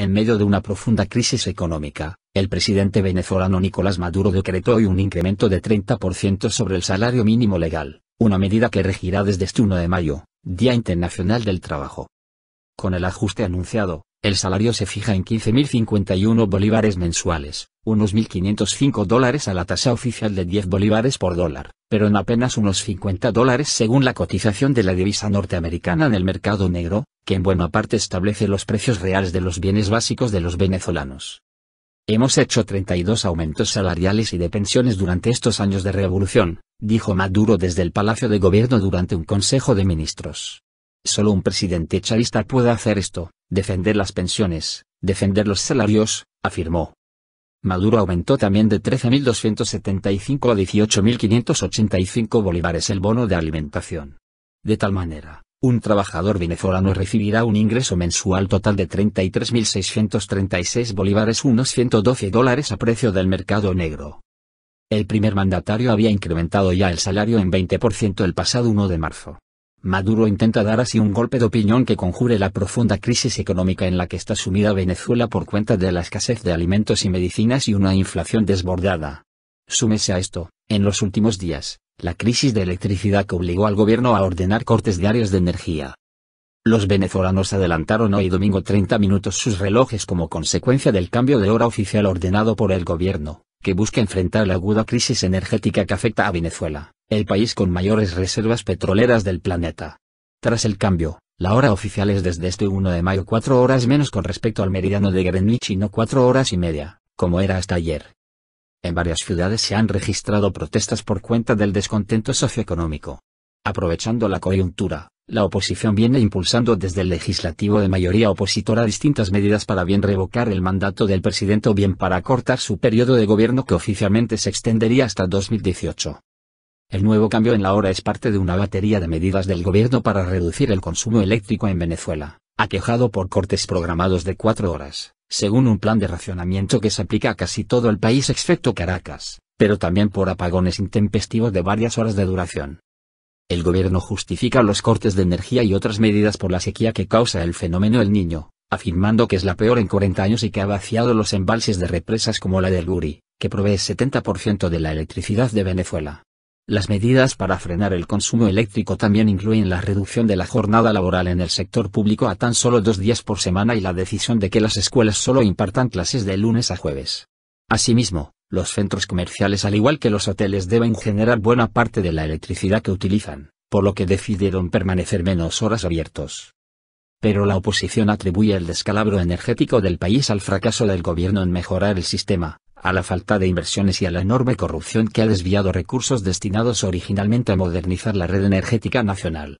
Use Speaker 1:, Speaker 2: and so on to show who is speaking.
Speaker 1: En medio de una profunda crisis económica, el presidente venezolano Nicolás Maduro decretó hoy un incremento de 30% sobre el salario mínimo legal, una medida que regirá desde este 1 de mayo, Día Internacional del Trabajo. Con el ajuste anunciado, el salario se fija en 15.051 bolívares mensuales, unos 1.505 dólares a la tasa oficial de 10 bolívares por dólar, pero en apenas unos 50 dólares según la cotización de la divisa norteamericana en el mercado negro, que en buena parte establece los precios reales de los bienes básicos de los venezolanos. Hemos hecho 32 aumentos salariales y de pensiones durante estos años de revolución, dijo Maduro desde el Palacio de Gobierno durante un Consejo de Ministros. Solo un presidente chavista puede hacer esto, defender las pensiones, defender los salarios, afirmó. Maduro aumentó también de 13.275 a 18.585 bolívares el bono de alimentación. De tal manera, un trabajador venezolano recibirá un ingreso mensual total de 33.636 bolívares unos 112 dólares a precio del mercado negro. El primer mandatario había incrementado ya el salario en 20% el pasado 1 de marzo. Maduro intenta dar así un golpe de opinión que conjure la profunda crisis económica en la que está sumida Venezuela por cuenta de la escasez de alimentos y medicinas y una inflación desbordada. Súmese a esto, en los últimos días, la crisis de electricidad que obligó al gobierno a ordenar cortes diarios de energía. Los venezolanos adelantaron hoy domingo 30 minutos sus relojes como consecuencia del cambio de hora oficial ordenado por el gobierno, que busca enfrentar la aguda crisis energética que afecta a Venezuela el país con mayores reservas petroleras del planeta. Tras el cambio, la hora oficial es desde este 1 de mayo 4 horas menos con respecto al meridiano de Greenwich y no 4 horas y media, como era hasta ayer. En varias ciudades se han registrado protestas por cuenta del descontento socioeconómico. Aprovechando la coyuntura, la oposición viene impulsando desde el legislativo de mayoría opositora distintas medidas para bien revocar el mandato del presidente o bien para acortar su periodo de gobierno que oficialmente se extendería hasta 2018. El nuevo cambio en la hora es parte de una batería de medidas del gobierno para reducir el consumo eléctrico en Venezuela, aquejado por cortes programados de cuatro horas, según un plan de racionamiento que se aplica a casi todo el país excepto Caracas, pero también por apagones intempestivos de varias horas de duración. El gobierno justifica los cortes de energía y otras medidas por la sequía que causa el fenómeno El Niño, afirmando que es la peor en 40 años y que ha vaciado los embalses de represas como la del Guri, que provee 70% de la electricidad de Venezuela. Las medidas para frenar el consumo eléctrico también incluyen la reducción de la jornada laboral en el sector público a tan solo dos días por semana y la decisión de que las escuelas solo impartan clases de lunes a jueves. Asimismo, los centros comerciales al igual que los hoteles deben generar buena parte de la electricidad que utilizan, por lo que decidieron permanecer menos horas abiertos. Pero la oposición atribuye el descalabro energético del país al fracaso del gobierno en mejorar el sistema, a la falta de inversiones y a la enorme corrupción que ha desviado recursos destinados originalmente a modernizar la red energética nacional.